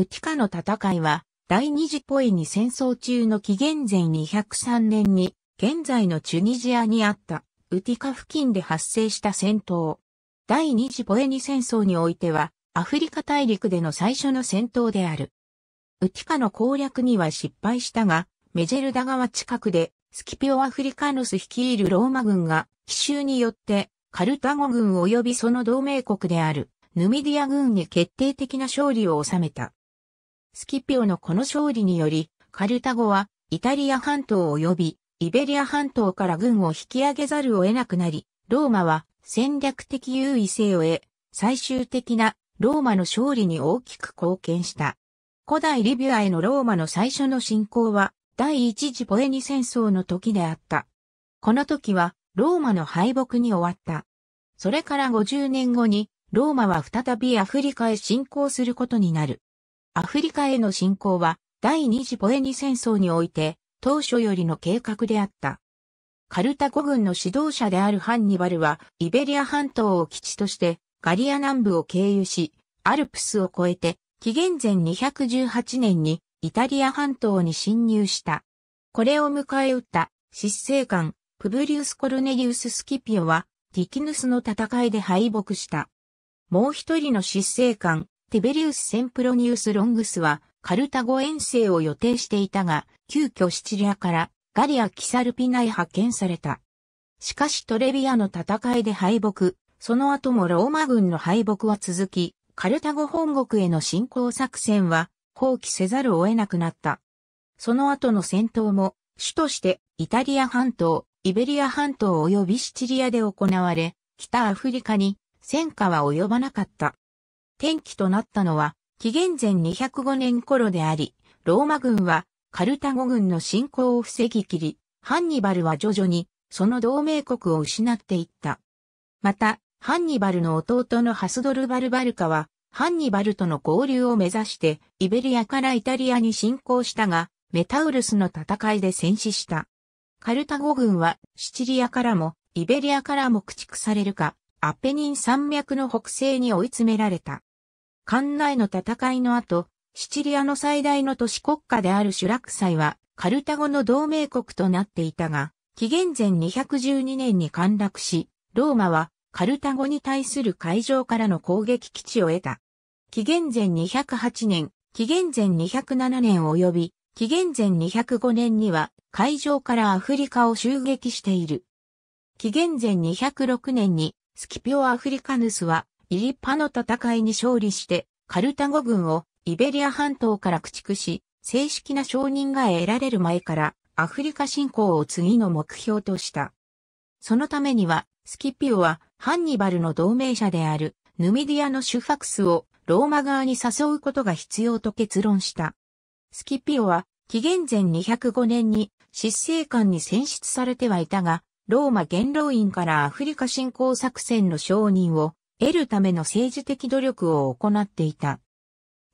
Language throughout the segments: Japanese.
ウティカの戦いは、第二次ポエニ戦争中の紀元前203年に、現在のチュニジアにあった、ウティカ付近で発生した戦闘。第二次ポエニ戦争においては、アフリカ大陸での最初の戦闘である。ウティカの攻略には失敗したが、メジェルダ川近くで、スキピオ・アフリカノス率いるローマ軍が、奇襲によって、カルタゴ軍及びその同盟国である、ヌミディア軍に決定的な勝利を収めた。スキピオのこの勝利により、カルタゴはイタリア半島及びイベリア半島から軍を引き上げざるを得なくなり、ローマは戦略的優位性を得、最終的なローマの勝利に大きく貢献した。古代リビアへのローマの最初の侵攻は、第一次ポエニ戦争の時であった。この時は、ローマの敗北に終わった。それから50年後に、ローマは再びアフリカへ侵攻することになる。アフリカへの侵攻は第二次ポエニ戦争において当初よりの計画であった。カルタゴ軍の指導者であるハンニバルはイベリア半島を基地としてガリア南部を経由し、アルプスを越えて紀元前218年にイタリア半島に侵入した。これを迎え撃った執政官プブリウス・コルネリウス・スキピオはディキヌスの戦いで敗北した。もう一人の執政官ティベリウス・センプロニウス・ロングスは、カルタゴ遠征を予定していたが、急遽シチリアからガリア・キサルピナへ派遣された。しかしトレビアの戦いで敗北、その後もローマ軍の敗北は続き、カルタゴ本国への侵攻作戦は放棄せざるを得なくなった。その後の戦闘も、主としてイタリア半島、イベリア半島及びシチリアで行われ、北アフリカに戦火は及ばなかった。転機となったのは、紀元前205年頃であり、ローマ軍はカルタゴ軍の侵攻を防ぎきり、ハンニバルは徐々にその同盟国を失っていった。また、ハンニバルの弟のハスドルバルバルカは、ハンニバルとの交流を目指して、イベリアからイタリアに侵攻したが、メタウルスの戦いで戦死した。カルタゴ軍は、シチリアからも、イベリアからも駆逐されるか、アペニン山脈の北西に追い詰められた。館内の戦いの後、シチリアの最大の都市国家であるシュラクサイは、カルタゴの同盟国となっていたが、紀元前212年に陥落し、ローマはカルタゴに対する海上からの攻撃基地を得た。紀元前208年、紀元前207年及び、紀元前205年には海上からアフリカを襲撃している。紀元前206年にスキピオ・アフリカヌスはイリッパの戦いに勝利して、カルタゴ軍をイベリア半島から駆逐し、正式な承認が得られる前からアフリカ侵攻を次の目標とした。そのためには、スキピオはハンニバルの同盟者であるヌミディアのシュファクスをローマ側に誘うことが必要と結論した。スキピオは紀元前205年に執政官に選出されてはいたが、ローマ元老院からアフリカ侵攻作戦の承認を得るための政治的努力を行っていた。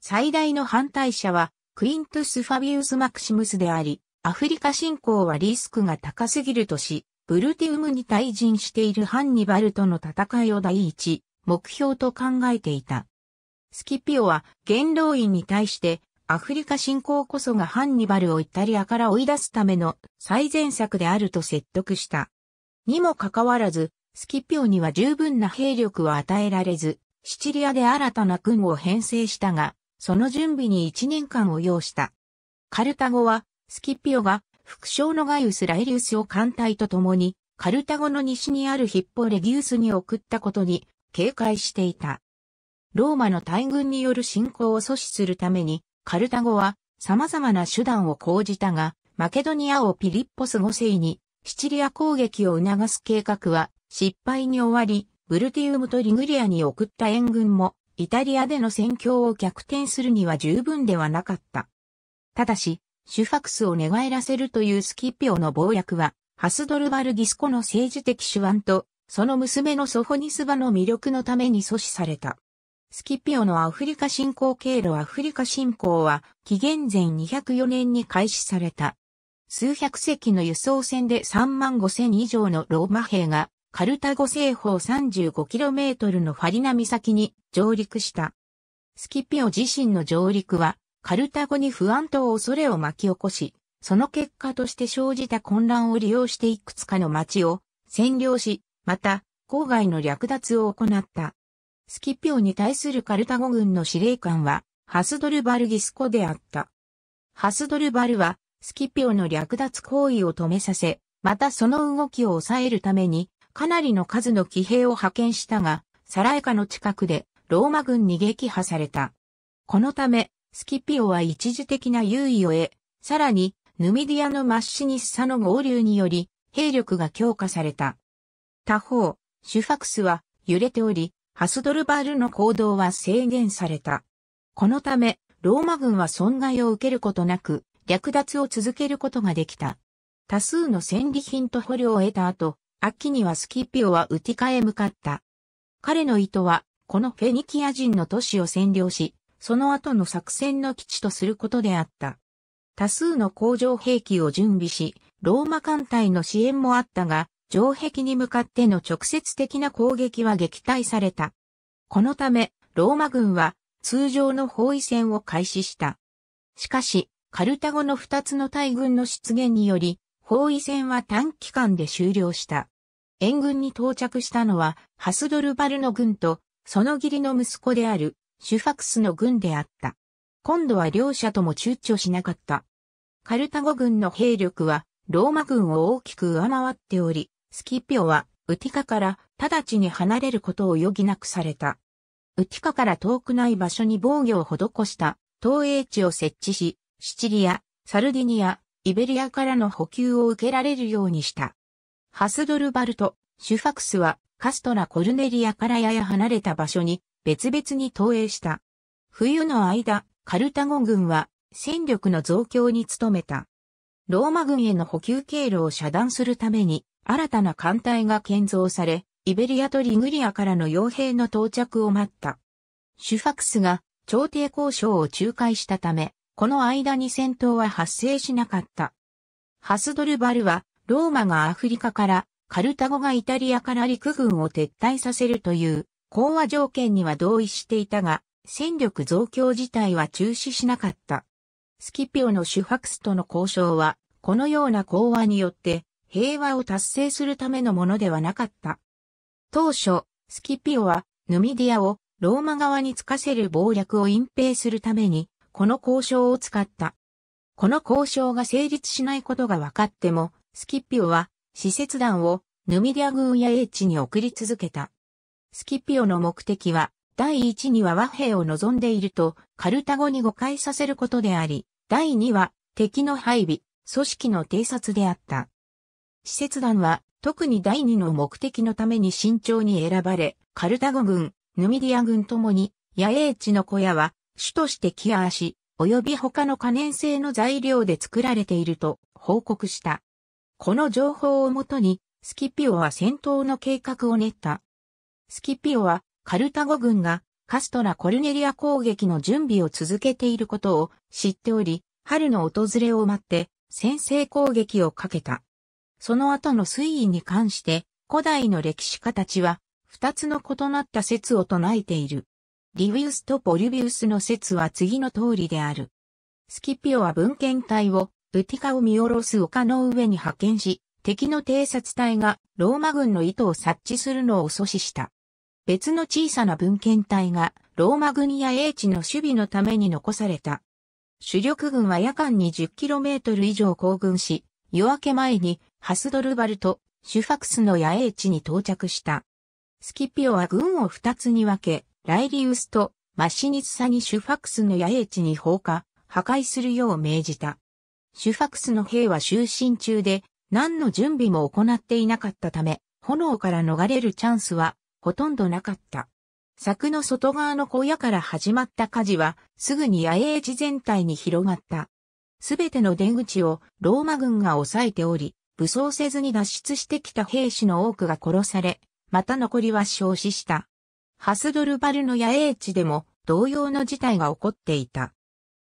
最大の反対者は、クイントス・ファビウス・マクシムスであり、アフリカ侵攻はリスクが高すぎるとし、ブルティウムに退陣しているハンニバルとの戦いを第一、目標と考えていた。スキピオは元老院に対してアフリカ侵攻こそがハンニバルをイタリアから追い出すための最善策であると説得した。にもかかわらず、スキピオには十分な兵力は与えられず、シチリアで新たな軍を編成したが、その準備に1年間を要した。カルタゴは、スキピオが副将のガイウス・ライリウスを艦隊と共に、カルタゴの西にあるヒッポレギウスに送ったことに警戒していた。ローマの大軍による侵攻を阻止するために、カルタゴは様々な手段を講じたが、マケドニアをピリッポス5世にシチリア攻撃を促す計画は失敗に終わり、ブルティウムとリグリアに送った援軍も、イタリアでの戦況を逆転するには十分ではなかった。ただし、シュファクスを寝返らせるというスキピオの謀略は、ハスドルバルギスコの政治的手腕と、その娘のソフォニスバの魅力のために阻止された。スキピオのアフリカ侵攻経路アフリカ侵攻は、紀元前204年に開始された。数百隻の輸送船で3万5千以上のローマ兵がカルタゴ西方 35km のファリナ岬に上陸した。スキピオ自身の上陸は、カルタゴに不安と恐れを巻き起こし、その結果として生じた混乱を利用していくつかの町を占領し、また、郊外の略奪を行った。スキピオに対するカルタゴ軍の司令官は、ハスドルバルギスコであった。ハスドルバルは、スキピオの略奪行為を止めさせ、またその動きを抑えるために、かなりの数の騎兵を派遣したが、サラエカの近くでローマ軍に撃破された。このため、スキピオは一時的な優位を得、さらに、ヌミディアのマッシニスサの合流により、兵力が強化された。他方、シュファクスは揺れており、ハスドルバールの行動は制限された。このため、ローマ軍は損害を受けることなく、略奪を続けることができた。多数の戦利品と捕虜を得た後、秋にはスキピオはウティカへ向かった。彼の意図は、このフェニキア人の都市を占領し、その後の作戦の基地とすることであった。多数の工場兵器を準備し、ローマ艦隊の支援もあったが、城壁に向かっての直接的な攻撃は撃退された。このため、ローマ軍は通常の包囲戦を開始した。しかし、カルタゴの二つの大軍の出現により、包囲戦は短期間で終了した。援軍に到着したのは、ハスドルバルの軍と、その義理の息子である、シュファクスの軍であった。今度は両者とも躊躇しなかった。カルタゴ軍の兵力は、ローマ軍を大きく上回っており、スキピオは、ウティカから直ちに離れることを余儀なくされた。ウティカから遠くない場所に防御を施した東営地を設置し、シチリア、サルディニア、イベリアからの補給を受けられるようにした。ハスドルバルト、シュファクスはカストラ・コルネリアからやや離れた場所に別々に投影した。冬の間、カルタゴ軍は戦力の増強に努めた。ローマ軍への補給経路を遮断するために新たな艦隊が建造され、イベリアとリグリアからの傭兵の到着を待った。シュファクスが朝廷交渉を仲介したため、この間に戦闘は発生しなかった。ハスドルバルはローマがアフリカから、カルタゴがイタリアから陸軍を撤退させるという講和条件には同意していたが、戦力増強自体は中止しなかった。スキピオの主ファクスとの交渉は、このような講和によって平和を達成するためのものではなかった。当初、スキピオはヌミディアをローマ側につかせる謀略を隠蔽するために、この交渉を使った。この交渉が成立しないことが分かっても、スキッピオは、使節団をヌミディア軍や英地に送り続けた。スキッピオの目的は、第一には和平を望んでいると、カルタゴに誤解させることであり、第二は、敵の配備、組織の偵察であった。使節団は、特に第二の目的のために慎重に選ばれ、カルタゴ軍、ヌミディア軍ともに、野営地の小屋は、主としてキアーし、及び他の可燃性の材料で作られていると報告した。この情報をもとに、スキピオは戦闘の計画を練った。スキピオは、カルタゴ軍が、カストラ・コルネリア攻撃の準備を続けていることを知っており、春の訪れを待って、先制攻撃をかけた。その後の推移に関して、古代の歴史家たちは、二つの異なった説を唱えている。リウィウスとポリビウスの説は次の通りである。スキピオは文献体をブティカを見下ろす丘の上に派遣し、敵の偵察隊がローマ軍の意図を察知するのを阻止した。別の小さな文献隊がローマ軍や英知の守備のために残された。主力軍は夜間に 10km 以上行軍し、夜明け前にハスドルバルとシュファクスの野営地に到着した。スキピオは軍を二つに分け、ライリウスとマシニツサにシュファクスの野営地に放火、破壊するよう命じた。シュファクスの兵は就寝中で、何の準備も行っていなかったため、炎から逃れるチャンスは、ほとんどなかった。柵の外側の小屋から始まった火事は、すぐに野営地全体に広がった。すべての出口をローマ軍が抑えており、武装せずに脱出してきた兵士の多くが殺され、また残りは焼死した。ハスドルバルの野営地でも同様の事態が起こっていた。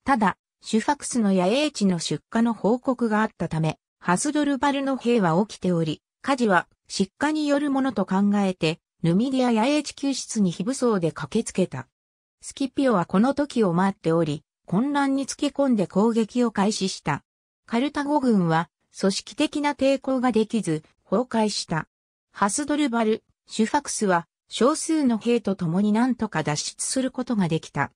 ただ、シュファクスの野営地の出荷の報告があったため、ハスドルバルの兵は起きており、火事は失火によるものと考えて、ヌミディア野営地救出に非武装で駆けつけた。スキピオはこの時を待っており、混乱につけ込んで攻撃を開始した。カルタゴ軍は組織的な抵抗ができず崩壊した。ハスドルバル、シュファクスは少数の兵と共に何とか脱出することができた。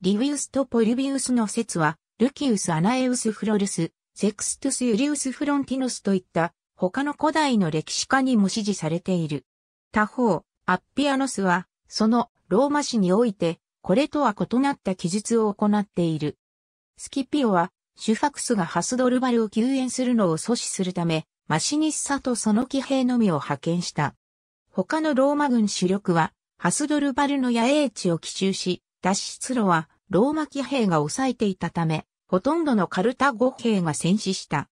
リウィウスとポリビウスの説はルキウス・アナエウス・フロルス、セクストス・ユリウス・フロンティノスといった他の古代の歴史家にも支持されている。他方、アッピアノスは、そのローマ史において、これとは異なった記述を行っている。スキピオは、シュファクスがハスドルバルを救援するのを阻止するため、マシニッサとその騎兵のみを派遣した。他のローマ軍主力は、ハスドルバルの野営地を奇襲し、脱出路はローマ騎兵が抑えていたため、ほとんどのカルタゴ兵が戦死した。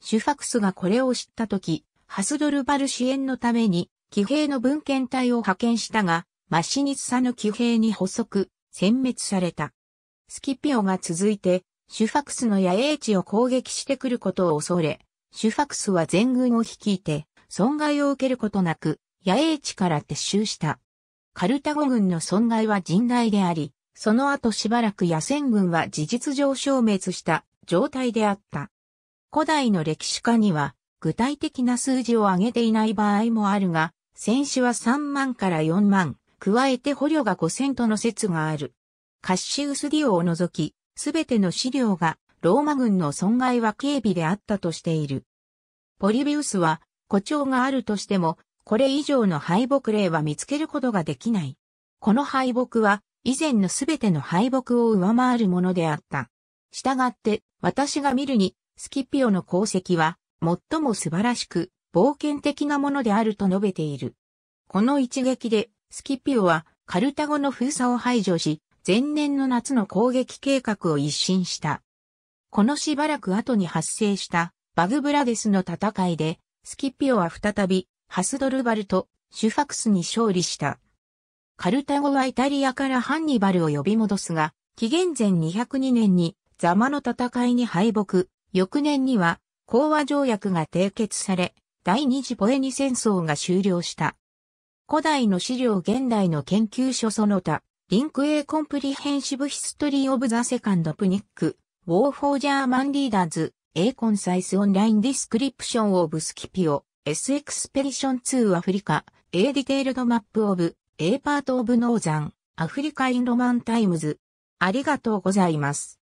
シュファクスがこれを知ったとき、ハスドルバル支援のために、騎兵の文献隊を派遣したが、マシニツサの騎兵に捕捉、殲滅された。スキピオが続いて、シュファクスの野営地を攻撃してくることを恐れ、シュファクスは全軍を率いて、損害を受けることなく、野営地から撤収した。カルタゴ軍の損害は甚大であり、その後しばらく野戦軍は事実上消滅した状態であった。古代の歴史家には具体的な数字を挙げていない場合もあるが、戦死は3万から4万、加えて捕虜が5000との説がある。カッシウス・ディオを除き、すべての資料がローマ軍の損害は軽微であったとしている。ポリビウスは誇張があるとしても、これ以上の敗北例は見つけることができない。この敗北は以前のすべての敗北を上回るものであった。したがって、私が見るに、スキピオの功績は、最も素晴らしく、冒険的なものであると述べている。この一撃で、スキピオは、カルタゴの封鎖を排除し、前年の夏の攻撃計画を一新した。このしばらく後に発生したバグブラデスの戦いで、スキピオは再びハスドルバルとシュファクスに勝利した。カルタゴはイタリアからハンニバルを呼び戻すが、紀元前202年にザマの戦いに敗北、翌年には講和条約が締結され、第二次ポエニ戦争が終了した。古代の資料現代の研究所その他、リンク A コンプリヘンシブヒストリーオブザセカンドプニック、ウォーフォージャーマンリーダーズ、A コンサイスオンラインディスクリプションオブスキピオ、S エクスペリション2アフリカ、A ディテールドマップオブ A Part of Northern Africa in Roman Times。ありがとうございます。